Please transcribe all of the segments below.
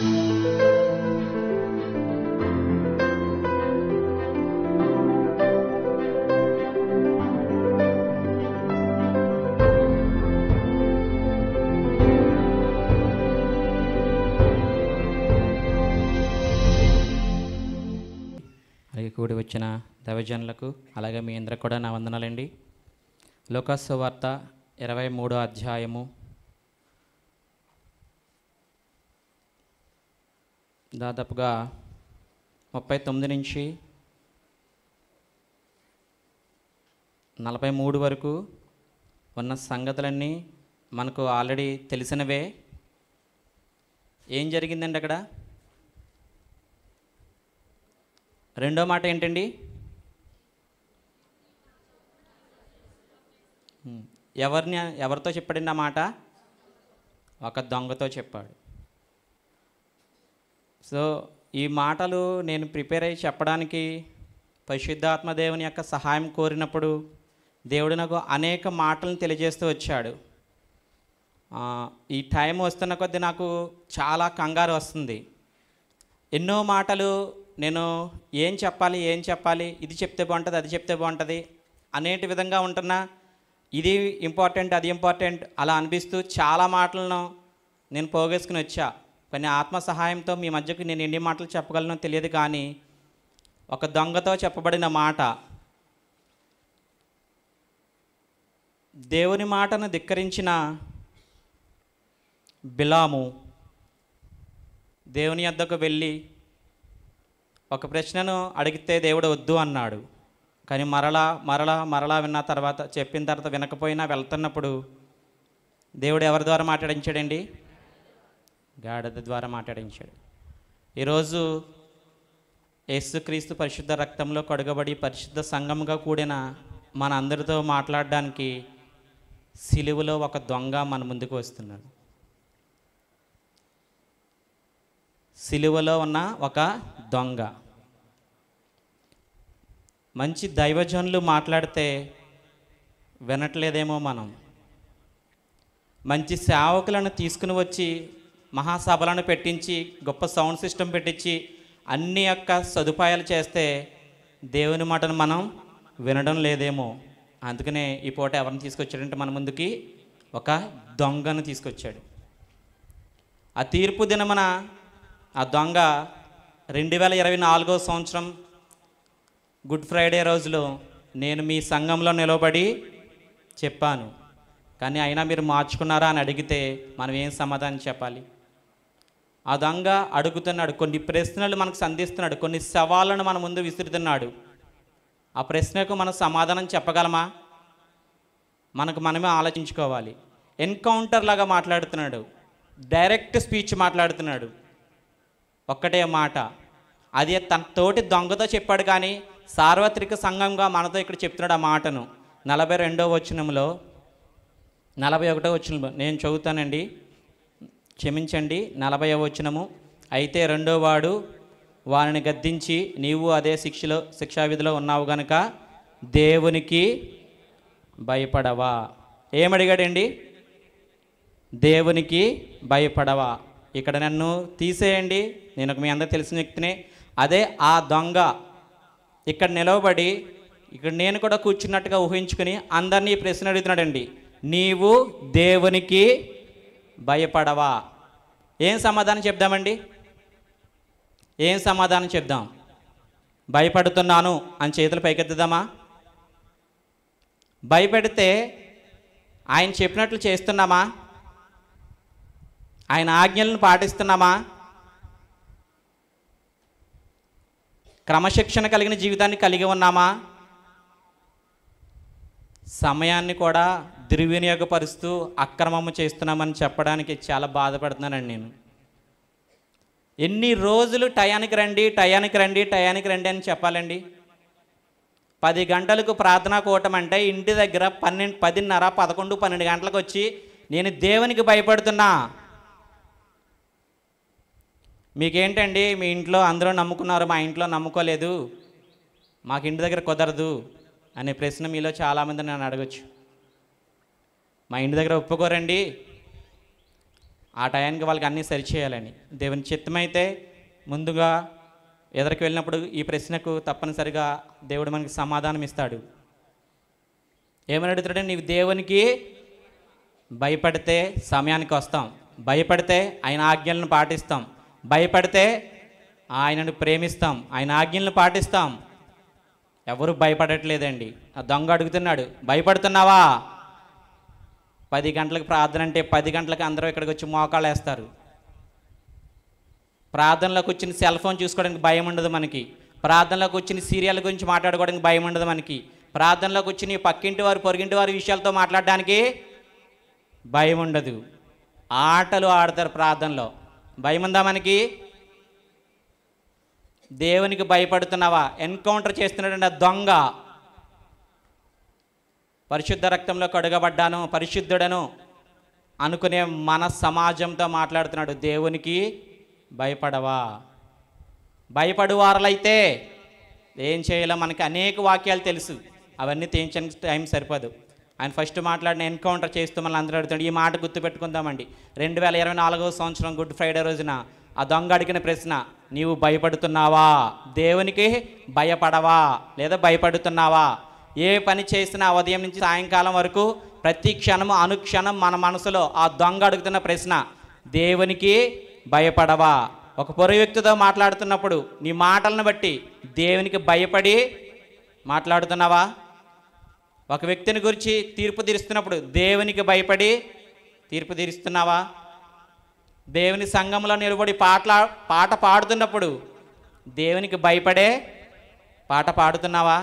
కూడి వచ్చిన దవజనులకు అలాగే మీ ఇంద్ర కూడా నా వందనాలండి లోకాసు వార్త ఇరవై మూడో అధ్యాయము దాదాపుగా ముప్పై తొమ్మిది నుంచి నలభై మూడు వరకు ఉన్న సంగతులన్నీ మనకు ఆల్రెడీ తెలిసినవే ఏం జరిగిందండి అక్కడ రెండో మాట ఏంటండి ఎవరిని ఎవరితో చెప్పాడండి ఆ మాట ఒక దొంగతో చెప్పాడు సో ఈ మాటలు నేను ప్రిపేర్ అయ్యి చెప్పడానికి పరిశుద్ధాత్మ దేవుని యొక్క సహాయం కోరినప్పుడు దేవుడు నాకు అనేక మాటలను తెలియజేస్తూ వచ్చాడు ఈ టైం వస్తున్న కొద్దీ నాకు చాలా కంగారు వస్తుంది ఎన్నో మాటలు నేను ఏం చెప్పాలి ఏం చెప్పాలి ఇది చెప్తే బాగుంటుంది అది చెప్తే బాగుంటుంది అనేటి విధంగా ఉంటున్నా ఇది ఇంపార్టెంట్ అది ఇంపార్టెంట్ అలా అనిపిస్తూ చాలా మాటలను నేను పోగేసుకుని వచ్చా కొన్ని ఆత్మ సహాయంతో మీ మధ్యకు నేను ఎన్ని మాటలు చెప్పగలను తెలియదు కానీ ఒక దొంగతో చెప్పబడిన మాట దేవుని మాటను ధిక్కరించిన బిలాము దేవుని యొద్దకు వెళ్ళి ఒక ప్రశ్నను అడిగితే దేవుడు వద్దు అన్నాడు కానీ మరలా మరలా మరలా విన్న తర్వాత చెప్పిన తర్వాత వినకపోయినా వెళ్తున్నప్పుడు దేవుడు ఎవరి ద్వారా మాట్లాడించాడండి గాడద ద్వారా మాట్లాడించాడు ఈరోజు యేసుక్రీస్తు పరిశుద్ధ రక్తంలో కడుగబడి పరిశుద్ధ సంఘంగా కూడిన మన అందరితో మాట్లాడడానికి సిలువలో ఒక దొంగ మన ముందుకు వస్తున్నాడు సిలువలో ఉన్న ఒక దొంగ మంచి దైవజనులు మాట్లాడితే వినట్లేదేమో మనం మంచి సేవకులను తీసుకుని వచ్చి మహాసభలను పెట్టించి గొప్ప సౌండ్ సిస్టమ్ పెట్టించి అన్ని యొక్క సదుపాయాలు చేస్తే దేవుని మాటను మనం వినడం లేదేమో అందుకనే ఈ పూట ఎవరిని తీసుకొచ్చాడంటే మన ముందుకి ఒక దొంగను తీసుకొచ్చాడు ఆ తీర్పు దినమన ఆ దొంగ రెండు వేల ఇరవై నాలుగో సంవత్సరం గుడ్ ఫ్రైడే రోజులో నేను మీ సంఘంలో నిలబడి చెప్పాను కానీ అయినా మీరు మార్చుకున్నారా అని అడిగితే మనం ఏం సమాధానం చెప్పాలి ఆ దొంగ అడుగుతున్నాడు కొన్ని ప్రశ్నలు మనకు సంధిస్తున్నాడు కొన్ని సవాళ్ళను మన ముందు విసురుతున్నాడు ఆ ప్రశ్నకు మనం సమాధానం చెప్పగలమా మనకు మనమే ఆలోచించుకోవాలి ఎన్కౌంటర్ లాగా మాట్లాడుతున్నాడు డైరెక్ట్ స్పీచ్ మాట్లాడుతున్నాడు ఒక్కటే మాట అది తన తోటి దొంగతో చెప్పాడు కానీ సార్వత్రిక సంఘంగా మనతో ఇక్కడ చెప్తున్నాడు ఆ మాటను నలభై రెండవ వచనంలో నలభై ఒకటో వచనంలో నేను చదువుతానండి క్షమించండి నలభై వచనము అయితే రెండో వాడు వారిని గద్దించి నీవు అదే శిక్షలో శిక్షావిధిలో ఉన్నావు గనక దేవునికి భయపడవా ఏమడిగాడండి దేవునికి భయపడవా ఇక్కడ నన్ను తీసేయండి నేను మీ అందరు తెలిసిన వ్యక్తిని అదే ఆ దొంగ ఇక్కడ నిలవబడి ఇక్కడ నేను కూడా కూర్చున్నట్టుగా ఊహించుకుని అందరినీ ప్రశ్న అడుగుతున్నాడండి నీవు దేవునికి భయపడవా ఏం సమాధానం చెప్దామండి ఏం సమాధానం చెప్దాం భయపడుతున్నాను అని చేతులు పైకెత్తుదామా భయపెడితే ఆయన చెప్పినట్లు చేస్తున్నామా ఆయన ఆజ్ఞలను పాటిస్తున్నామా క్రమశిక్షణ కలిగిన జీవితాన్ని కలిగి ఉన్నామా సమయాన్ని కూడా దుర్వినియోగపరుస్తూ అక్రమము చేస్తున్నామని చెప్పడానికి చాలా బాధపడుతున్నానండి నేను ఎన్ని రోజులు టయానికి రండి టయానికి రండి టయానికి రండి అని చెప్పాలండి పది గంటలకు ప్రార్థన కూటం అంటే ఇంటి దగ్గర పన్నెండు పదిన్నర పదకొండు పన్నెండు గంటలకు వచ్చి నేను దేవునికి భయపడుతున్నా మీకేంటండి మీ ఇంట్లో అందరూ నమ్ముకున్నారు మా ఇంట్లో నమ్ముకోలేదు మాకు ఇంటి దగ్గర కుదరదు అనే ప్రశ్న మీలో చాలామంది నన్ను అడగచ్చు మా ఇంటి దగ్గర ఒప్పుకోరండి ఆ టయానికి వాళ్ళకి అన్నీ సరిచేయాలని దేవుని చిత్తమైతే ముందుగా ఎదరికి వెళ్ళినప్పుడు ఈ ప్రశ్నకు తప్పనిసరిగా దేవుడు మనకి సమాధానం ఇస్తాడు ఏమని అడుగుతాడు నీవు దేవునికి భయపడితే సమయానికి వస్తాం భయపడితే ఆయన ఆజ్ఞలను పాటిస్తాం భయపడితే ఆయనను ప్రేమిస్తాం ఆయన ఆజ్ఞలను పాటిస్తాం ఎవరు భయపడట్లేదండి ఆ దొంగ అడుగుతున్నాడు భయపడుతున్నావా పది గంటలకు ప్రార్థన అంటే పది గంటలకు అందరూ ఇక్కడికి వచ్చి మోకాళ్ళు వేస్తారు ప్రార్థనలోకి వచ్చిన సెల్ ఫోన్ చూసుకోవడానికి భయం ఉండదు మనకి ప్రార్థనలోకి వచ్చిన సీరియల్ గురించి మాట్లాడుకోవడానికి భయం ఉండదు మనకి ప్రార్థనలోకి వచ్చిన పక్కింటి వారు పొరిగింటి వారి విషయాలతో మాట్లాడడానికి భయం ఉండదు ఆటలు ఆడతారు ప్రార్థనలో భయం ఉందా మనకి దేవునికి భయపడుతున్నావా ఎన్కౌంటర్ చేస్తున్నాడు దొంగ పరిశుద్ధ రక్తంలో కడుగబడ్డాను పరిశుద్ధుడను అనుకునే మన సమాజంతో మాట్లాడుతున్నాడు దేవునికి భయపడవా భయపడువారలైతే ఏం చేయాలో మనకి అనేక వాక్యాలు తెలుసు అవన్నీ తీయించడానికి టైం సరిపోదు ఆయన ఫస్ట్ మాట్లాడిన ఎన్కౌంటర్ చేస్తూ మనల్ని అందరూ అడుగుతాడు ఈ మాట గుర్తుపెట్టుకుందామండి రెండు వేల ఇరవై నాలుగవ సంవత్సరం గుడ్ ఫ్రైడే రోజున ఆ దొంగ అడిగిన ప్రశ్న నీవు భయపడుతున్నావా దేవునికి భయపడవా లేదా భయపడుతున్నావా ఏ పని చేసినా ఉదయం నుంచి సాయంకాలం వరకు ప్రతి క్షణము అనుక్షణం మన మనసులో ఆ దొంగ అడుగుతున్న ప్రశ్న దేవునికి భయపడవా ఒక పొర వ్యక్తితో మాట్లాడుతున్నప్పుడు నీ మాటలను బట్టి దేవునికి భయపడి మాట్లాడుతున్నావా ఒక వ్యక్తిని గురించి తీర్పు తీరుస్తున్నప్పుడు దేవునికి భయపడి తీర్పు తీరుస్తున్నావా దేవుని సంఘంలో నిలబడి పాటలా పాట పాడుతున్నప్పుడు దేవునికి భయపడే పాట పాడుతున్నావా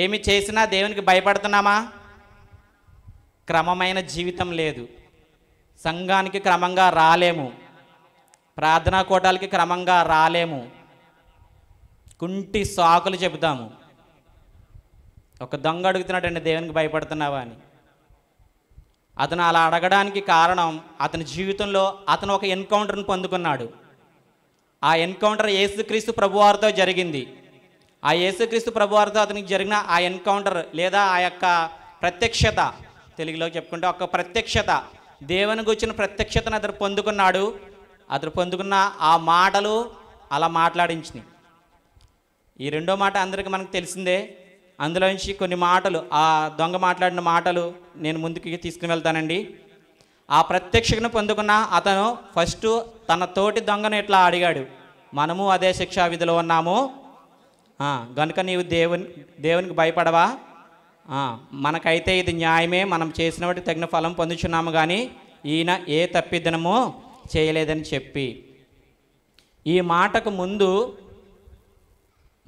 ఏమి చేసినా దేవునికి భయపడుతున్నామా క్రమమైన జీవితం లేదు సంఘానికి క్రమంగా రాలేము ప్రార్థనా కోటాలకి క్రమంగా రాలేము కుంటి సాకులు చెబుతాము ఒక దొంగ అడుగుతున్నాడండి దేవునికి భయపడుతున్నావా అని అతను అలా అడగడానికి కారణం అతని జీవితంలో అతను ఒక ఎన్కౌంటర్ని పొందుకున్నాడు ఆ ఎన్కౌంటర్ యేసుక్రీస్తు ప్రభువారితో జరిగింది ఆ యేసుక్రీస్తు ప్రభువారితో అతనికి జరిగిన ఆ ఎన్కౌంటర్ లేదా ఆ యొక్క ప్రత్యక్షత తెలుగులో చెప్పుకుంటే ఒక ప్రత్యక్షత దేవుని గురించిన ప్రత్యక్షతను అతను పొందుకున్నాడు అతను పొందుకున్న ఆ మాటలు అలా మాట్లాడించినాయి ఈ రెండో మాట అందరికీ మనకు తెలిసిందే అందులో నుంచి కొన్ని మాటలు ఆ దొంగ మాట్లాడిన మాటలు నేను ముందుకి తీసుకుని వెళ్తానండి ఆ ప్రత్యక్షను పొందుకున్న అతను ఫస్ట్ తన తోటి దొంగను ఇట్లా అడిగాడు మనము అదే శిక్షా విధిలో ఉన్నాము గనుక నీవు దేవుని దేవునికి భయపడవా మనకైతే ఇది న్యాయమే మనం చేసిన వాటికి తగిన ఫలం పొందుచున్నాము కానీ ఈయన ఏ తప్పిదనమో చేయలేదని చెప్పి ఈ మాటకు ముందు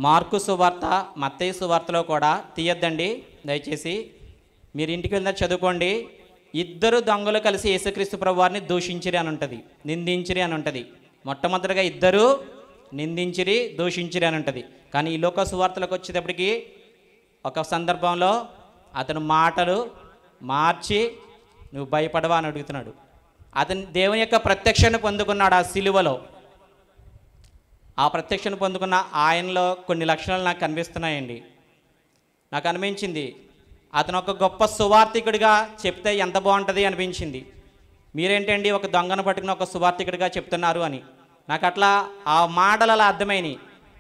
మార్కు సువార్త మత్తయ్య సువార్తలో కూడా తీయద్దండి దయచేసి మీరు ఇంటికి వెళ్ళిన చదువుకోండి ఇద్దరు దొంగలు కలిసి యేసుక్రీస్తు ప్రభు వారిని దూషించిరి అని ఉంటుంది నిందించిరి అని ఉంటుంది మొట్టమొదటిగా ఇద్దరు నిందించిరి దూషించిరి అని ఉంటుంది కానీ ఈ లోక సువార్తలకు వచ్చేటప్పటికి ఒక సందర్భంలో అతను మాటలు మార్చి నువ్వు భయపడవా అని అడుగుతున్నాడు అతను దేవుని యొక్క ప్రత్యక్షను పొందుకున్నాడు ఆ సిలువలో ఆ ప్రత్యక్షను పొందుకున్న ఆయనలో కొన్ని లక్షణాలు నాకు కనిపిస్తున్నాయండి నాకు అనిపించింది అతను ఒక గొప్ప సువార్థికుడిగా చెప్తే ఎంత బాగుంటుంది అనిపించింది మీరేంటండి ఒక దొంగను పట్టుకుని ఒక సువార్థికుడిగా చెప్తున్నారు అని నాకు అట్లా ఆ మాటలు అలా అర్థమైనవి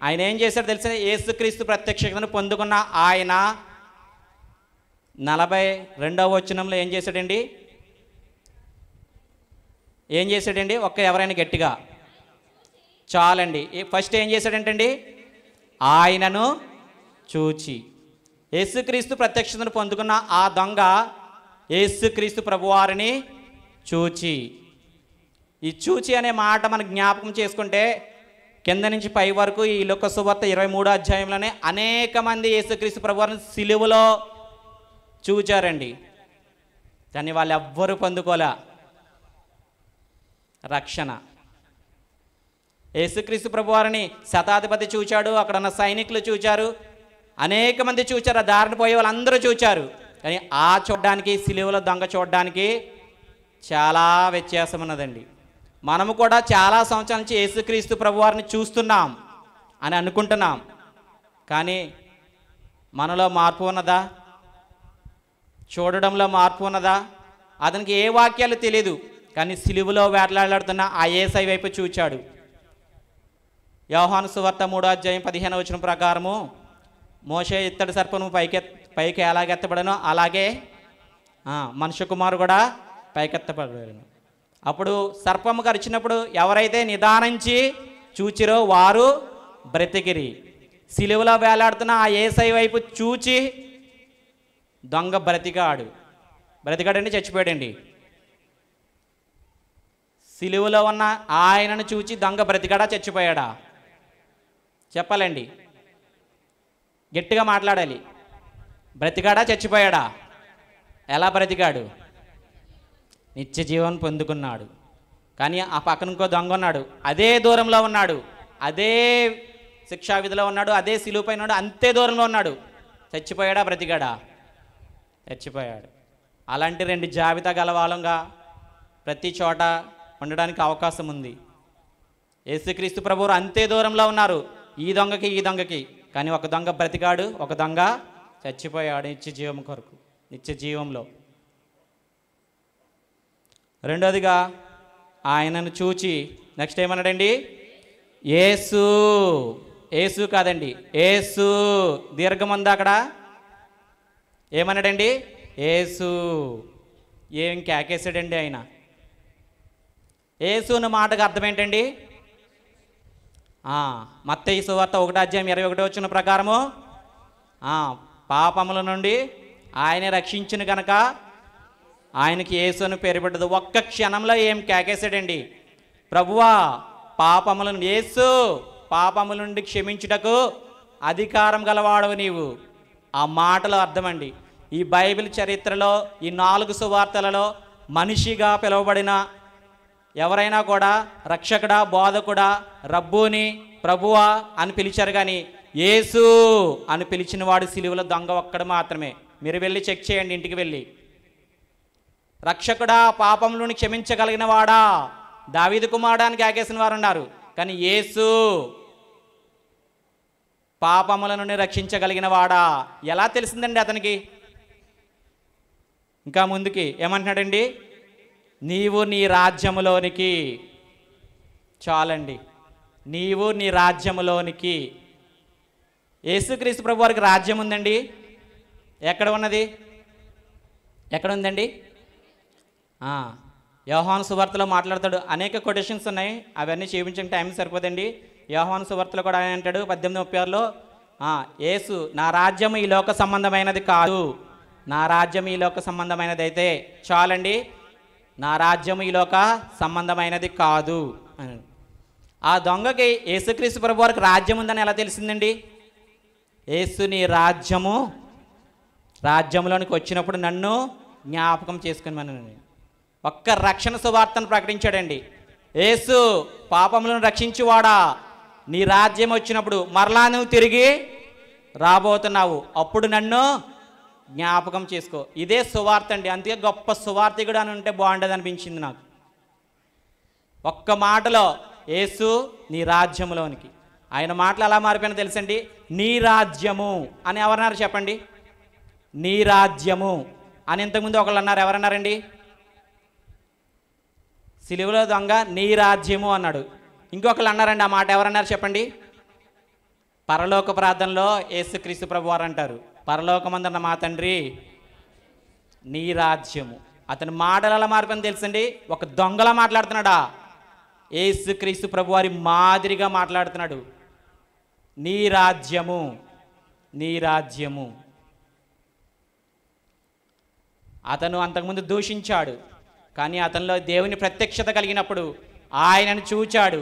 ఆయన ఏం చేశారు తెలిసిన ఏసుక్రీస్తు ప్రత్యక్షతను పొందుకున్న ఆయన నలభై రెండవ వచనంలో ఏం చేశాడండి ఏం చేశాడండి ఒక్క ఎవరైనా గట్టిగా చాలండి ఫస్ట్ ఏం చేశాడంటండి ఆయనను చూచి యేసుక్రీస్తు ప్రత్యక్షతను పొందుకున్న ఆ దొంగ యేసుక్రీస్తు ప్రభువారిని చూచి ఈ చూచి అనే మాట మనం జ్ఞాపకం చేసుకుంటే కింద నుంచి పై వరకు ఈ లోక సువార్త ఇరవై మూడో అధ్యాయంలోనే అనేక మంది యేసుక్రీస్తు ప్రభువారిని సిలువలో చూచారండి దాన్ని వాళ్ళు ఎవ్వరూ పొందుకోలే రక్షణ యేసుక్రీస్తు ప్రభువారిని శతాధిపతి చూచాడు అక్కడ ఉన్న సైనికులు చూచారు అనేక మంది చూచారు ఆ దారిని పోయే వాళ్ళందరూ చూచారు కానీ ఆ చూడడానికి సిలువలో దొంగ చూడడానికి చాలా వ్యత్యాసం ఉన్నదండి మనము కూడా చాలా సంవత్సరాల నుంచి యేసుక్రీస్తు ప్రభువారిని చూస్తున్నాం అని అనుకుంటున్నాం కానీ మనలో మార్పు ఉన్నదా చూడడంలో మార్పు ఉన్నదా అతనికి ఏ వాక్యాలు తెలియదు కానీ సిలువులో వేటలాడుతున్న ఆ ఏసై వైపు చూచాడు యోహాను సువర్త మూడో అధ్యాయం పదిహేను వచ్చిన ప్రకారము మోసే ఇత్తడి సర్పము పైకి పైకి ఎలాగెత్తబడనో అలాగే మనుష్య కుమారు కూడా పైకెత్తబడను అప్పుడు సర్పము కరిచినప్పుడు ఎవరైతే నిదానించి చూచిరో వారు బ్రతికిరి సిలువలో వేలాడుతున్న ఆ ఏసై వైపు చూచి దొంగ బ్రతికాడు బ్రతికాడండి చచ్చిపోయాడండి సిలువలో ఉన్న ఆయనను చూచి దొంగ బ్రతికాడా చచ్చిపోయాడా చెప్పాలండి గట్టిగా మాట్లాడాలి బ్రతికాడా చచ్చిపోయాడా ఎలా బ్రతికాడు నిత్య జీవం పొందుకున్నాడు కానీ ఆ పక్కన ఇంకో దొంగ ఉన్నాడు అదే దూరంలో ఉన్నాడు అదే శిక్షా విధిలో ఉన్నాడు అదే సిలువుపై ఉన్నాడు అంతే దూరంలో ఉన్నాడు చచ్చిపోయాడా బ్రతికాడా చచ్చిపోయాడు అలాంటి రెండు జాబితా గలవాలంగా ప్రతి చోట ఉండడానికి అవకాశం ఉంది యేసుక్రీస్తు ప్రభువు అంతే దూరంలో ఉన్నారు ఈ దొంగకి ఈ దొంగకి కానీ ఒక దొంగ బ్రతికాడు ఒక దొంగ చచ్చిపోయాడు నిత్య జీవం కొరకు నిత్య జీవంలో రెండోదిగా ఆయనను చూచి నెక్స్ట్ ఏమన్నాడండి ఏసు ఏసు కాదండి ఏసు దీర్ఘం ఉంది అక్కడ ఏమన్నాడండి ఏసు ఏం కేకేశాడండి ఆయన ఏసు అన్న మాటకు అర్థమేంటండి మత్త మత్తయ్య సువార్త ఒకటి అధ్యాయం ఇరవై ఒకటి వచ్చిన ప్రకారము పాపముల నుండి ఆయనే రక్షించిన కనుక ఆయనకి యేసును పేరు పెట్టదు ఒక్క క్షణంలో ఏం కేకేశాడండి ప్రభువా పాపములను యేసు పాపముల నుండి క్షమించుటకు అధికారం గలవాడవు నీవు ఆ మాటలు అర్థమండి ఈ బైబిల్ చరిత్రలో ఈ నాలుగు సువార్తలలో మనిషిగా పిలువబడిన ఎవరైనా కూడా రక్షకుడా బోధకుడా రబ్బుని ప్రభువా అని పిలిచారు కానీ ఏసు అని పిలిచిన వాడు సిలువుల దొంగ ఒక్కడు మాత్రమే మీరు వెళ్ళి చెక్ చేయండి ఇంటికి వెళ్ళి రక్షకుడా పాపములను క్షమించగలిగిన వాడా దావీదు కుమారుడానికి ఆకేసిన వారు ఉన్నారు కానీ యేసు పాపముల నుండి రక్షించగలిగిన వాడా ఎలా తెలిసిందండి అతనికి ఇంకా ముందుకి ఏమంటున్నాడండి నీవు నీ రాజ్యములోనికి చాలండి నీవు నీ రాజ్యములోనికి యేసుక్రీస్తు ప్రభు వారికి రాజ్యం ఉందండి ఎక్కడ ఉన్నది ఎక్కడ ఉందండి యోహాను సువార్తలో మాట్లాడతాడు అనేక కొటేషన్స్ ఉన్నాయి అవన్నీ చూపించిన టైం సరిపోదండి యోహాను సువార్తలో కూడా ఆయన అంటాడు పద్దెనిమిది ముప్పై ఆరులో ఏసు నా రాజ్యం ఈ లోక సంబంధమైనది కాదు నా రాజ్యం ఈ లోక సంబంధమైనది అయితే చాలండి నా రాజ్యం ఈ లోక సంబంధమైనది కాదు అని ఆ దొంగకి యేసుక్రీస్తు ప్రభు వారికి రాజ్యం ఉందని ఎలా తెలిసిందండి ఏసుని రాజ్యము రాజ్యంలోనికి వచ్చినప్పుడు నన్ను జ్ఞాపకం చేసుకుని ఒక్క రక్షణ సువార్తను ప్రకటించాడండి ఏసు పాపములను రక్షించువాడా నీ రాజ్యం వచ్చినప్పుడు మరలా నువ్వు తిరిగి రాబోతున్నావు అప్పుడు నన్ను జ్ఞాపకం చేసుకో ఇదే సువార్త అండి అందుకే గొప్ప కూడా అని ఉంటే బాగుండదు అనిపించింది నాకు ఒక్క మాటలో ఏసు నీ రాజ్యంలోనికి ఆయన మాటలు ఎలా మారిపోయినా తెలుసండి నీ రాజ్యము అని ఎవరన్నారు చెప్పండి నీ రాజ్యము అని ఇంతకుముందు ఒకళ్ళు అన్నారు ఎవరన్నారండి సిలువలో దొంగ నీ రాజ్యము అన్నాడు ఇంకొకళ్ళు అన్నారండి ఆ మాట ఎవరన్నారు చెప్పండి పరలోక ప్రార్థనలో క్రీస్తు ప్రభు వారు అంటారు పరలోకమందన్న మా తండ్రి నీ రాజ్యము అతని మాటలు ఎలా మారిపోయింది తెలుసండి ఒక దొంగలా మాట్లాడుతున్నాడా క్రీస్తు ప్రభు వారి మాదిరిగా మాట్లాడుతున్నాడు నీ రాజ్యము నీ రాజ్యము అతను అంతకుముందు దూషించాడు కానీ అతనిలో దేవుని ప్రత్యక్షత కలిగినప్పుడు ఆయనను చూచాడు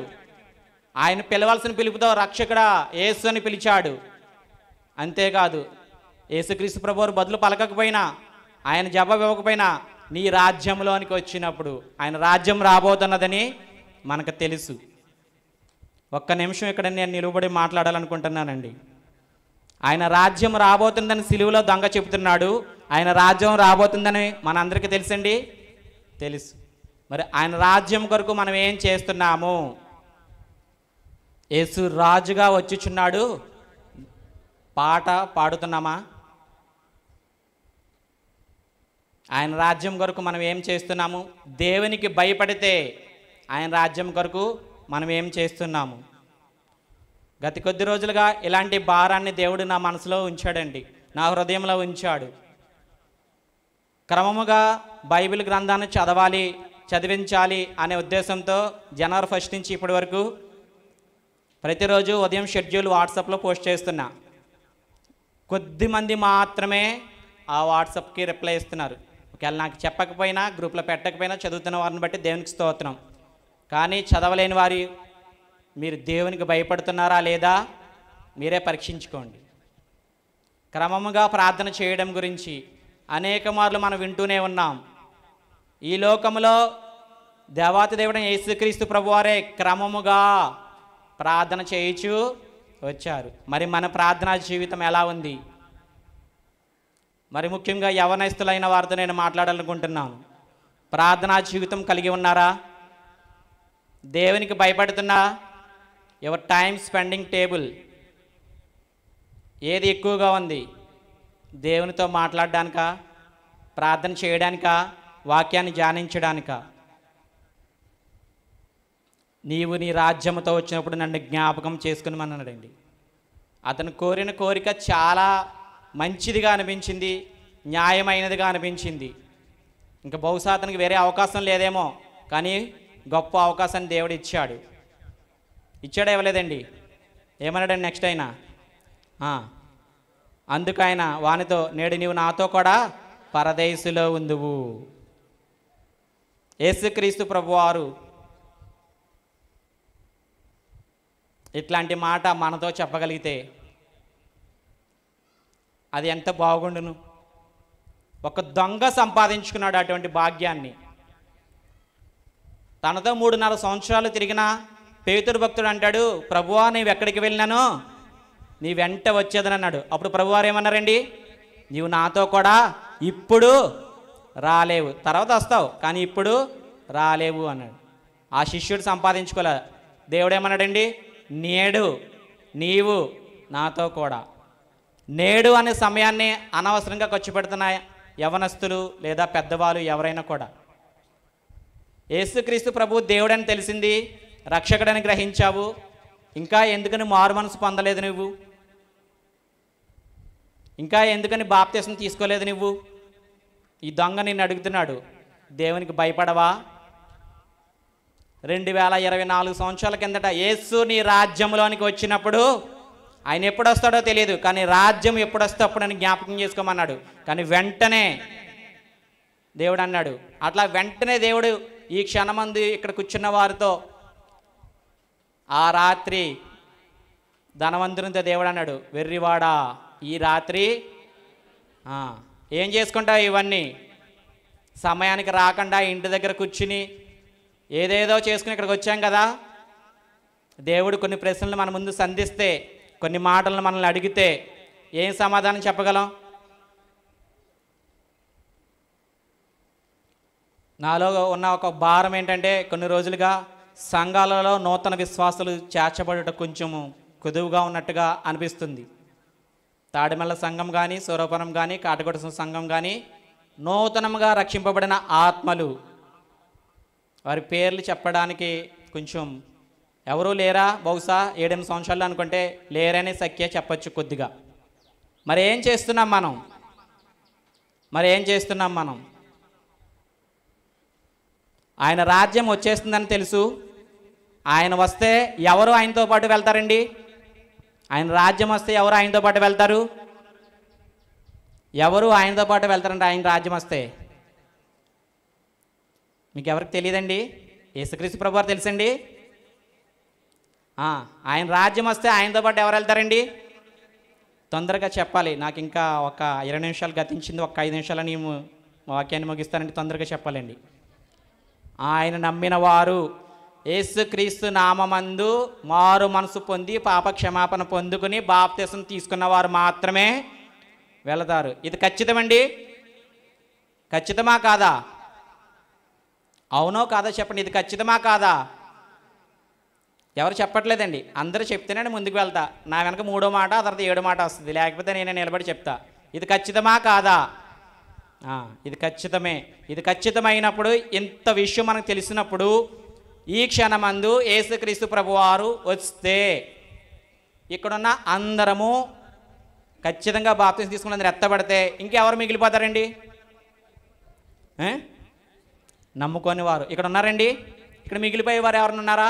ఆయన పిలవలసిన పిలుపుతో రక్షకుడా యేసు అని పిలిచాడు అంతేకాదు యేసుక్రీస్తు ప్రభువారు బదులు పలకకపోయినా ఆయన జవాబు ఇవ్వకపోయినా నీ రాజ్యంలోనికి వచ్చినప్పుడు ఆయన రాజ్యం రాబోతున్నదని మనకు తెలుసు ఒక్క నిమిషం ఇక్కడ నేను నిలబడి మాట్లాడాలనుకుంటున్నానండి ఆయన రాజ్యం రాబోతుందని సిలువులో దొంగ చెబుతున్నాడు ఆయన రాజ్యం రాబోతుందని మనందరికీ తెలుసండి తెలుసు మరి ఆయన రాజ్యం కొరకు మనం ఏం చేస్తున్నాము యేసు రాజుగా వచ్చుచున్నాడు పాట పాడుతున్నామా ఆయన రాజ్యం కొరకు మనం ఏం చేస్తున్నాము దేవునికి భయపడితే ఆయన రాజ్యం కొరకు మనం ఏం చేస్తున్నాము గత కొద్ది రోజులుగా ఇలాంటి భారాన్ని దేవుడు నా మనసులో ఉంచాడండి నా హృదయంలో ఉంచాడు క్రమముగా బైబిల్ గ్రంథాన్ని చదవాలి చదివించాలి అనే ఉద్దేశంతో జనవరి ఫస్ట్ నుంచి ఇప్పటి వరకు ప్రతిరోజు ఉదయం షెడ్యూల్ వాట్సాప్లో పోస్ట్ చేస్తున్నా కొద్దిమంది మాత్రమే ఆ వాట్సాప్కి రిప్లై ఇస్తున్నారు ఒకవేళ నాకు చెప్పకపోయినా గ్రూప్లో పెట్టకపోయినా చదువుతున్న వారిని బట్టి దేవునికి స్తోత్రం కానీ చదవలేని వారి మీరు దేవునికి భయపడుతున్నారా లేదా మీరే పరీక్షించుకోండి క్రమముగా ప్రార్థన చేయడం గురించి అనేక మార్లు మనం వింటూనే ఉన్నాం ఈ లోకంలో దేవాతి దేవుడు యేసుక్రీస్తు ప్రభువారే క్రమముగా ప్రార్థన చేయించు వచ్చారు మరి మన ప్రార్థనా జీవితం ఎలా ఉంది మరి ముఖ్యంగా యవనస్తులైన వారితో నేను మాట్లాడాలనుకుంటున్నాను ప్రార్థనా జీవితం కలిగి ఉన్నారా దేవునికి భయపడుతున్నా యువర్ టైం స్పెండింగ్ టేబుల్ ఏది ఎక్కువగా ఉంది దేవునితో మాట్లాడడానిక ప్రార్థన చేయడానిక వాక్యాన్ని ధ్యానించడానిక నీవు నీ రాజ్యంతో వచ్చినప్పుడు నన్ను జ్ఞాపకం చేసుకునిమన్నాడండి అతను కోరిన కోరిక చాలా మంచిదిగా అనిపించింది న్యాయమైనదిగా అనిపించింది ఇంకా బహుశా అతనికి వేరే అవకాశం లేదేమో కానీ గొప్ప అవకాశాన్ని దేవుడు ఇచ్చాడు ఇచ్చాడు ఇవ్వలేదండి ఏమన్నాడండి నెక్స్ట్ అయినా అందుకైన వానితో నేడు నీవు నాతో కూడా పరదేశులో ఉందువు యేసుక్రీస్తు ప్రభువారు ఇట్లాంటి మాట మనతో చెప్పగలిగితే అది ఎంత బాగుండును ఒక దొంగ సంపాదించుకున్నాడు అటువంటి భాగ్యాన్ని తనతో మూడున్నర సంవత్సరాలు తిరిగిన పేతురు భక్తుడు అంటాడు ప్రభువా నీవు ఎక్కడికి వెళ్ళినానో నీ వెంట వచ్చేదని అన్నాడు అప్పుడు ప్రభువారు ఏమన్నారండి నీవు నాతో కూడా ఇప్పుడు రాలేవు తర్వాత వస్తావు కానీ ఇప్పుడు రాలేవు అన్నాడు ఆ శిష్యుడు సంపాదించుకోలే దేవుడు ఏమన్నాడండి నేడు నీవు నాతో కూడా నేడు అనే సమయాన్ని అనవసరంగా ఖర్చు పెడుతున్న యవనస్తులు లేదా పెద్దవాళ్ళు ఎవరైనా కూడా యేసుక్రీస్తు ప్రభు దేవుడని తెలిసింది రక్షకుడని గ్రహించావు ఇంకా ఎందుకని మారు మనసు పొందలేదు నువ్వు ఇంకా ఎందుకని బాప్తీసం తీసుకోలేదు నువ్వు ఈ దొంగ నిన్ను అడుగుతున్నాడు దేవునికి భయపడవా రెండు వేల ఇరవై నాలుగు సంవత్సరాల కిందట యేసు నీ రాజ్యంలోనికి వచ్చినప్పుడు ఆయన ఎప్పుడు వస్తాడో తెలియదు కానీ రాజ్యం ఎప్పుడు వస్తే అప్పుడు అని జ్ఞాపకం చేసుకోమన్నాడు కానీ వెంటనే దేవుడు అన్నాడు అట్లా వెంటనే దేవుడు ఈ క్షణమంది ఇక్కడ కూర్చున్న వారితో ఆ రాత్రి ధనవంతునితో దేవుడు అన్నాడు వెర్రివాడా ఈ రాత్రి ఏం చేసుకుంటావు ఇవన్నీ సమయానికి రాకుండా ఇంటి దగ్గర కూర్చుని ఏదేదో చేసుకుని ఇక్కడికి వచ్చాం కదా దేవుడు కొన్ని ప్రశ్నలు మన ముందు సంధిస్తే కొన్ని మాటలను మనల్ని అడిగితే ఏం సమాధానం చెప్పగలం నాలో ఉన్న ఒక భారం ఏంటంటే కొన్ని రోజులుగా సంఘాలలో నూతన విశ్వాసాలు చేర్చబడట కొంచెము కుదువుగా ఉన్నట్టుగా అనిపిస్తుంది తాడిమల్ల సంఘం కానీ సూరపురం కానీ కాటగొడ సంఘం కానీ నూతనంగా రక్షింపబడిన ఆత్మలు వారి పేర్లు చెప్పడానికి కొంచెం ఎవరూ లేరా బహుశా ఏడెనిమిది సంవత్సరాలు అనుకుంటే లేరనే సఖ్య చెప్పచ్చు కొద్దిగా మరి ఏం చేస్తున్నాం మనం మరి ఏం చేస్తున్నాం మనం ఆయన రాజ్యం వచ్చేస్తుందని తెలుసు ఆయన వస్తే ఎవరు ఆయనతో పాటు వెళ్తారండి ఆయన రాజ్యం వస్తే ఎవరు ఆయనతో పాటు వెళ్తారు ఎవరు ఆయనతో పాటు వెళ్తారంటే ఆయన రాజ్యం వస్తే మీకు ఎవరికి తెలియదండి యేసుక్రీస్తు ప్రభువారు తెలుసండి ఆయన రాజ్యం వస్తే ఆయనతో పాటు ఎవరు వెళ్తారండి తొందరగా చెప్పాలి నాకు ఇంకా ఒక ఇరవై నిమిషాలు గతించింది ఒక ఐదు నిమిషాలు నేను వాక్యాన్ని ముగిస్తానండి తొందరగా చెప్పాలండి ఆయన నమ్మిన వారు యేసుక్రీస్తు నామందు మారు మనసు పొంది పాపక్షమాపణ పొందుకుని బాప్తీసం తీసుకున్నవారు మాత్రమే వెళతారు ఇది ఖచ్చితమండి ఖచ్చితమా కాదా అవునో కాదా చెప్పండి ఇది ఖచ్చితమా కాదా ఎవరు చెప్పట్లేదండి అందరూ చెప్తే నేను ముందుకు వెళ్తా నా వెనక మూడో మాట ఆ తర్వాత ఏడో మాట వస్తుంది లేకపోతే నేను నిలబడి చెప్తా ఇది ఖచ్చితమా కాదా ఇది ఖచ్చితమే ఇది ఖచ్చితమైనప్పుడు ఇంత విషయం మనకు తెలిసినప్పుడు ఈ క్షణమందు ఏసుక్రీస్తు ప్రభువారు వస్తే ఇక్కడున్న అందరము ఖచ్చితంగా బాప్తీసం తీసుకున్నందుకు ఎత్తబడితే ఇంకెవరు మిగిలిపోతారండి నమ్ముకొని వారు ఇక్కడ ఉన్నారండి ఇక్కడ మిగిలిపోయే వారు ఉన్నారా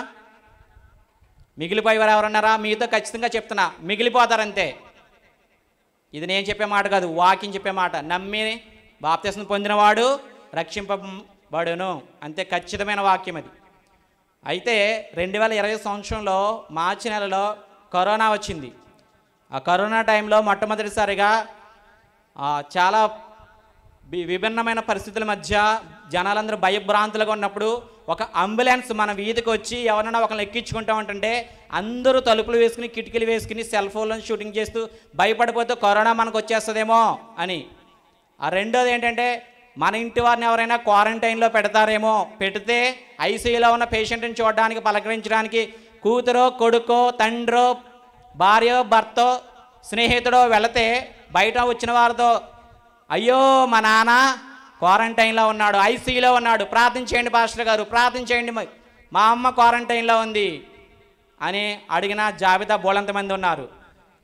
మిగిలిపోయే వారు ఎవరున్నారా మీతో ఖచ్చితంగా చెప్తున్నా మిగిలిపోతారంతే ఇది నేను చెప్పే మాట కాదు వాకింగ్ చెప్పే మాట నమ్మి బాప్తీసం పొందినవాడు రక్షింపబడును అంతే ఖచ్చితమైన వాక్యం అది అయితే రెండు వేల ఇరవై సంవత్సరంలో మార్చి నెలలో కరోనా వచ్చింది ఆ కరోనా టైంలో మొట్టమొదటిసారిగా చాలా విభిన్నమైన పరిస్థితుల మధ్య జనాలందరూ భయభ్రాంతులుగా ఉన్నప్పుడు ఒక అంబులెన్స్ మన వీధికి వచ్చి ఎవరన్నా ఒకరిని ఎక్కించుకుంటామంటే అందరూ తలుపులు వేసుకుని కిటికీలు వేసుకుని సెల్ ఫోన్లను షూటింగ్ చేస్తూ భయపడిపోతే కరోనా మనకు వచ్చేస్తుందేమో అని ఆ రెండోది ఏంటంటే మన ఇంటి వారిని ఎవరైనా క్వారంటైన్లో పెడతారేమో పెడితే ఐసీయూలో ఉన్న పేషెంట్ని చూడడానికి పలకరించడానికి కూతురో కొడుకో తండ్రో భార్యో భర్తో స్నేహితుడో వెళితే బయట వచ్చిన వారితో అయ్యో మా నాన్న క్వారంటైన్లో ఉన్నాడు ఐసీయూలో ఉన్నాడు ప్రార్థన చేయండి పాస్టర్ గారు ప్రార్థన చేయండి మా అమ్మ క్వారంటైన్లో ఉంది అని అడిగిన జాబితా బోలంతమంది ఉన్నారు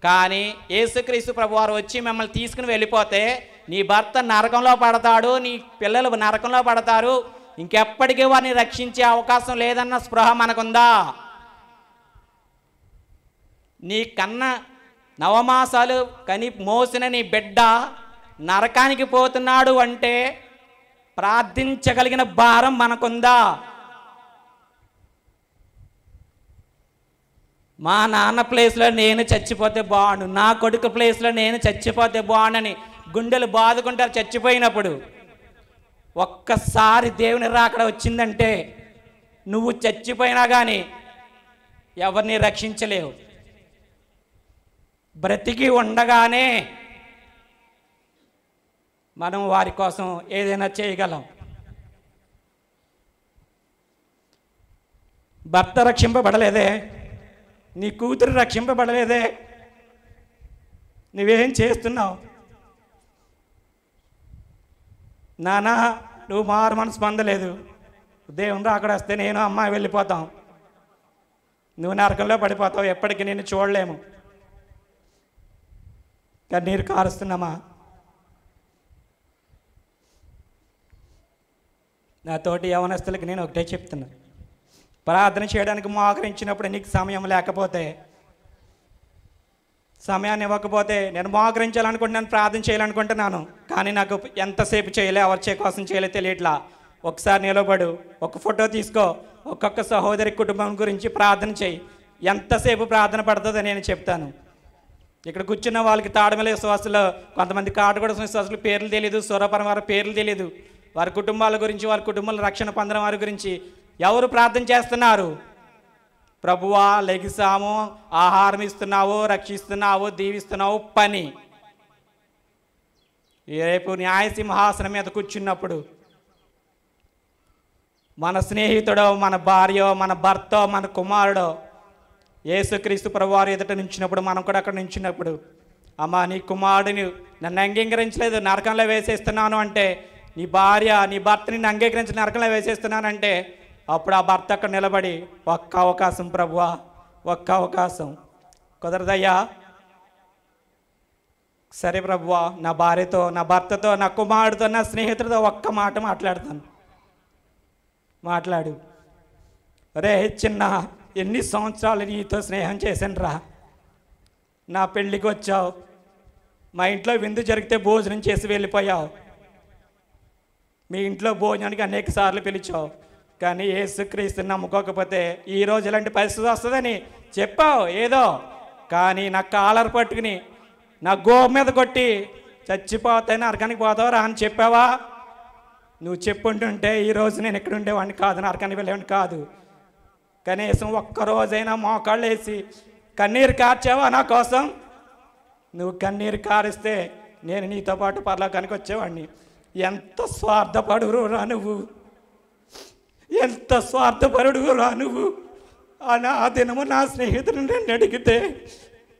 కానీ ఏసుక్రీస్తు ప్రభువారు వచ్చి మిమ్మల్ని తీసుకుని వెళ్ళిపోతే నీ భర్త నరకంలో పడతాడు నీ పిల్లలు నరకంలో పడతారు ఇంకెప్పటికీ వారిని రక్షించే అవకాశం లేదన్న స్పృహ మనకుందా నీ కన్న నవమాసాలు కని మోసిన నీ బిడ్డ నరకానికి పోతున్నాడు అంటే ప్రార్థించగలిగిన భారం మనకుందా మా నాన్న ప్లేస్లో నేను చచ్చిపోతే బాగుండు నా కొడుకు ప్లేస్లో నేను చచ్చిపోతే బాగుండని గుండెలు బాదుకుంటారు చచ్చిపోయినప్పుడు ఒక్కసారి దేవుని రాకడ వచ్చిందంటే నువ్వు చచ్చిపోయినా కానీ ఎవరిని రక్షించలేవు బ్రతికి ఉండగానే మనం వారి కోసం ఏదైనా చేయగలం భర్త రక్షింపబడలేదే నీ కూతురు రక్షింపబడలేదే నువ్వేం చేస్తున్నావు నానా నువ్వు మారు మనసు పొందలేదు దేవుందో అక్కడ వస్తే నేను అమ్మాయి వెళ్ళిపోతాం నువ్వు నరకంలో పడిపోతావు ఎప్పటికీ నేను చూడలేము కన్నీరు కారుస్తున్నామా నా తోటి నేను ఒకటే చెప్తున్నా ప్రార్థన చేయడానికి మోకరించినప్పుడు నీకు సమయం లేకపోతే సమయాన్ని ఇవ్వకపోతే నేను మోకరించాలనుకుంటున్నాను ప్రార్థన చేయాలనుకుంటున్నాను కానీ నాకు ఎంతసేపు చేయలే ఎవరి చే కోసం చేయలే తెలియట్లా ఒకసారి నిలబడు ఒక ఫోటో తీసుకో ఒక్కొక్క సహోదరి కుటుంబం గురించి ప్రార్థన చేయి ఎంతసేపు ప్రార్థన పడుతుందో నేను చెప్తాను ఇక్కడ కూర్చున్న వాళ్ళకి తాడమల విశ్వాసులు కొంతమంది కాటగూడ విశ్వాసులు పేర్లు తెలియదు సూరపరం వారి పేర్లు తెలియదు వారి కుటుంబాల గురించి వారి కుటుంబాల రక్షణ పొందడం వారి గురించి ఎవరు ప్రార్థన చేస్తున్నారు ప్రభువా లెగిసాము ఆహారం ఇస్తున్నావు రక్షిస్తున్నావు దీవిస్తున్నావు పని రేపు న్యాయసింహాసనం మీద కూర్చున్నప్పుడు మన స్నేహితుడో మన భార్యో మన భర్త మన కుమారుడో యేసుక్రీస్తు ప్రభువారు ఎదుట నించినప్పుడు మనం కూడా అక్కడ నించినప్పుడు అమ్మ నీ కుమారుడిని నన్ను అంగీకరించలేదు నరకంలో వేసేస్తున్నాను అంటే నీ భార్య నీ భర్తని అంగీకరించి నరకంలో వేసేస్తున్నానంటే అప్పుడు ఆ భర్త అక్కడ నిలబడి ఒక్క అవకాశం ప్రభువా ఒక్క అవకాశం కుదరదయ్యా సరే ప్రభువా నా భార్యతో నా భర్తతో నా కుమారుడితో నా స్నేహితుడితో ఒక్క మాట మాట్లాడతాను మాట్లాడు రే చిన్న ఎన్ని సంవత్సరాలు నీతో స్నేహం చేశాను రా నా పెళ్ళికి వచ్చావు మా ఇంట్లో విందు జరిగితే భోజనం చేసి వెళ్ళిపోయావు మీ ఇంట్లో భోజనానికి అనేక సార్లు పిలిచావు కానీ ఏసుక్రీస్తుని నమ్ముకోకపోతే ఈరోజు ఇలాంటి పరిస్థితి వస్తుందని చెప్పావు ఏదో కానీ నా కాలర్ పట్టుకుని నా గో మీద కొట్టి చచ్చిపోతాయి అరకానికి పోతావు అని చెప్పావా నువ్వు చెప్పుంటుంటే ఈరోజు నేను ఇక్కడ ఉండేవాడిని కాదు అరకానికి వెళ్ళేవాడిని కాదు కనీసం ఒక్కరోజైనా మోకాళ్ళు వేసి కన్నీరు కార్చావా నా కోసం నువ్వు కన్నీరు కారిస్తే నేను నీతో పాటు పర్లోకానికి వచ్చేవాడిని ఎంత రా నువ్వు ఎంత స్వార్థపరుడురా నువ్వు అని ఆ దినము నా స్నేహితుని నన్ను అడిగితే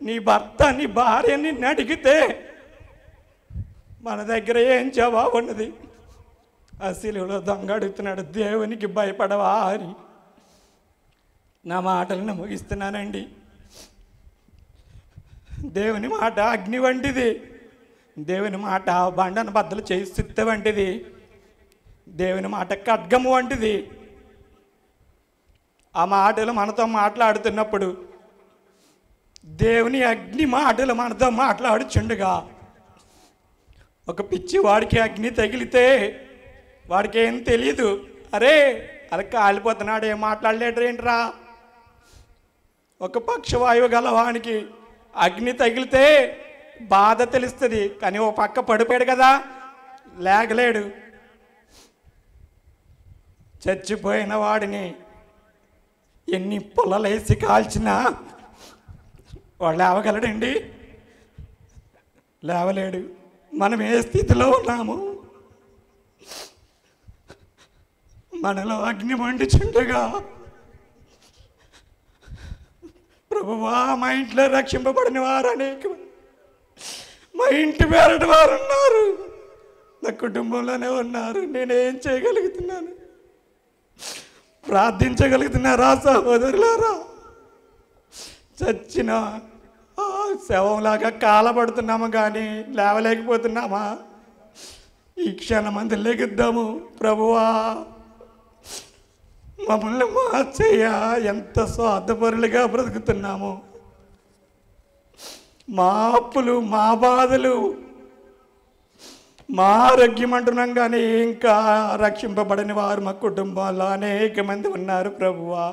నీ భర్త నీ భార్య నిన్ను అడిగితే మన దగ్గర ఏం జవాబు ఉన్నది అసలులో దొంగ అడుగుతున్నాడు దేవునికి భయపడవా అని నా మాటలను ముగిస్తున్నానండి దేవుని మాట అగ్ని వంటిది దేవుని మాట బండను బద్దలు చేయి వంటిది దేవుని మాట ఖడ్గము వంటిది ఆ మాటలు మనతో మాట్లాడుతున్నప్పుడు దేవుని అగ్ని మాటలు మనతో మాట్లాడుచుండగా ఒక పిచ్చి వాడికి అగ్ని తగిలితే వాడికి ఏం తెలియదు అరే అలా కాలిపోతున్నాడు ఏం మాట్లాడలేడు ఏంట్రా ఒక పక్షవాయువు గలవానికి అగ్ని తగిలితే బాధ తెలుస్తుంది కానీ ఓ పక్క పడిపోయాడు కదా లేగలేడు చచ్చిపోయిన వాడిని ఎన్ని పొలలేసి కాల్చినా వాళ్ళు లేవగలడండి లేవలేడు మనం ఏ స్థితిలో ఉన్నాము మనలో అగ్ని మండుచుండగా ప్రభువా మా ఇంట్లో రక్షింపబడిన వారు అనేక మా ఇంటి పేరటి వారు ఉన్నారు నా కుటుంబంలోనే ఉన్నారు నేనేం చేయగలుగుతున్నాను ప్రార్థించగలుగుతున్నారా సహోదరులారా చచ్చిన శవంలాగా కాలపడుతున్నాము కానీ లేవలేకపోతున్నామా ఈ క్షణమంది లెగిద్దాము ప్రభువా మమ్మల్ని మార్చేయ ఎంత స్వార్థపరులుగా బ్రతుకుతున్నాము మా అప్పులు మా బాధలు మా ఆరోగ్యం అంటున్నాం కానీ ఇంకా రక్షింపబడని వారు మా కుటుంబాల్లో అనేక మంది ఉన్నారు ప్రభువా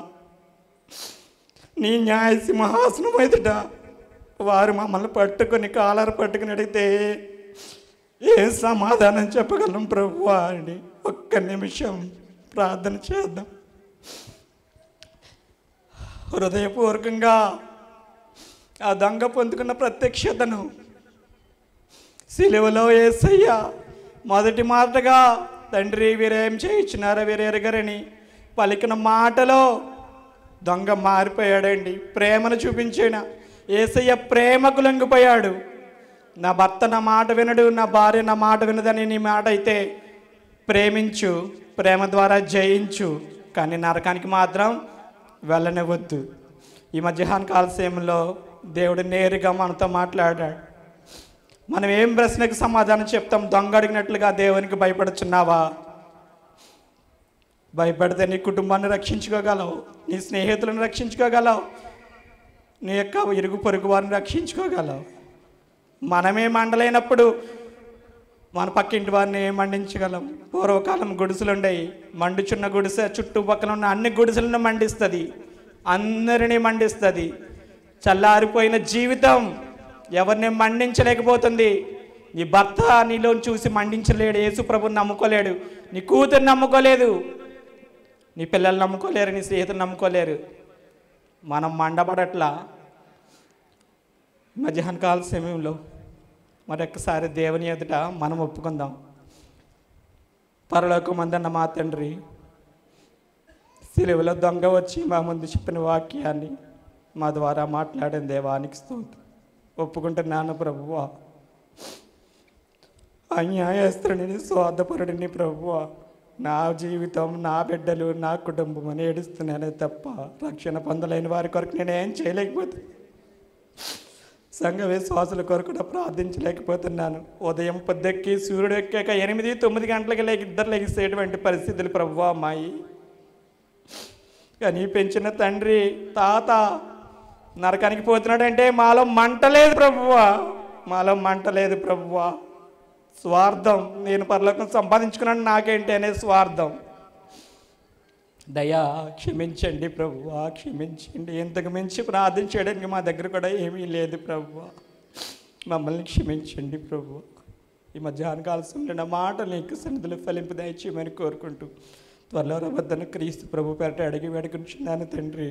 నీ న్యాయ సింహాసనం ఎదుట వారు మమ్మల్ని పట్టుకొని కాలర పట్టుకుని అడిగితే ఏ సమాధానం చెప్పగలం ప్రభువా అని ఒక్క నిమిషం ప్రార్థన చేద్దాం హృదయపూర్వకంగా ఆ దొంగ పొందుకున్న ప్రత్యక్షతను సిలువలో ఏసయ్యా మొదటి మాటగా తండ్రి వీరేం చేయించినారా వీరెరగరని పలికిన మాటలో దొంగ మారిపోయాడండి ప్రేమను చూపించిన ఏసయ్య ప్రేమకు లొంగిపోయాడు నా భర్త నా మాట వినడు నా భార్య నా మాట వినదని నీ మాట అయితే ప్రేమించు ప్రేమ ద్వారా జయించు కానీ నరకానికి మాత్రం వెళ్ళనివ్వద్దు ఈ మధ్యాహ్న కాలసేమంలో దేవుడు నేరుగా మనతో మాట్లాడాడు మనం ఏం ప్రశ్నకు సమాధానం చెప్తాం దొంగ అడిగినట్లుగా దేవునికి భయపడుచున్నావా భయపడితే నీ కుటుంబాన్ని రక్షించుకోగలవు నీ స్నేహితులను రక్షించుకోగలవు నీ యొక్క ఇరుగు పొరుగు వారిని రక్షించుకోగలవు మనమే మండలేనప్పుడు మన పక్కింటి వారిని ఏం మండించగలం పూర్వకాలం గుడిసెలు మండుచున్న గుడిసె చుట్టుపక్కల ఉన్న అన్ని గుడిసెలను మండిస్తుంది అందరినీ మండిస్తుంది చల్లారిపోయిన జీవితం ఎవరిని మండించలేకపోతుంది నీ భర్త నీలో చూసి మండించలేడు యేసుప్రభుని నమ్ముకోలేడు నీ కూతురు నమ్ముకోలేదు నీ పిల్లలు నమ్ముకోలేరు నీ స్నేహితులు నమ్ముకోలేరు మనం మండబడట్లా మధ్యాహ్న కాల సమయంలో మరొకసారి దేవుని ఎదుట మనం ఒప్పుకుందాం పరలోకమందన్న మా తండ్రి సిలువలో దొంగ వచ్చి మా ముందు చెప్పిన వాక్యాన్ని మా ద్వారా మాట్లాడిన దేవానికి స్తోత్రం నాన్న ప్రభువ అన్యాయస్తుడిని స్వార్థపరుడిని ప్రభువ నా జీవితం నా బిడ్డలు నా కుటుంబం అని ఏడుస్తున్నానే తప్ప రక్షణ పొందలేని వారి కొరకు నేనేం చేయలేకపోతే సంఘ విశ్వాసుల కొరకు కూడా ప్రార్థించలేకపోతున్నాను ఉదయం పొద్దెక్కి సూర్యుడు ఎక్కాక ఎనిమిది తొమ్మిది గంటలకి లేక ఇద్దరు లెగిసేటువంటి పరిస్థితులు ప్రభువా అమ్మాయి కానీ పెంచిన తండ్రి తాత నరకానికి పోతున్నాడంటే మాలో మంట లేదు ప్రభువా మాలో మంట లేదు ప్రభువా స్వార్థం నేను పరలోకం సంపాదించుకున్నాను నాకేంటి అనే స్వార్థం దయా క్షమించండి ప్రభువా క్షమించండి ఇంతకు మించి ప్రార్థన చేయడానికి మా దగ్గర కూడా ఏమీ లేదు ప్రభువా మమ్మల్ని క్షమించండి ప్రభు ఈ మధ్యాహ్న కాలశంలో నా మాట నీకు సన్నిధిలో ఫలింపు దయచేయమని కోరుకుంటూ త్వరలో రబద్దన క్రీస్తు ప్రభు పేరట అడిగి వేడుకుంటున్నాను తండ్రి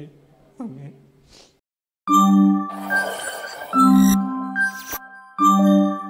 you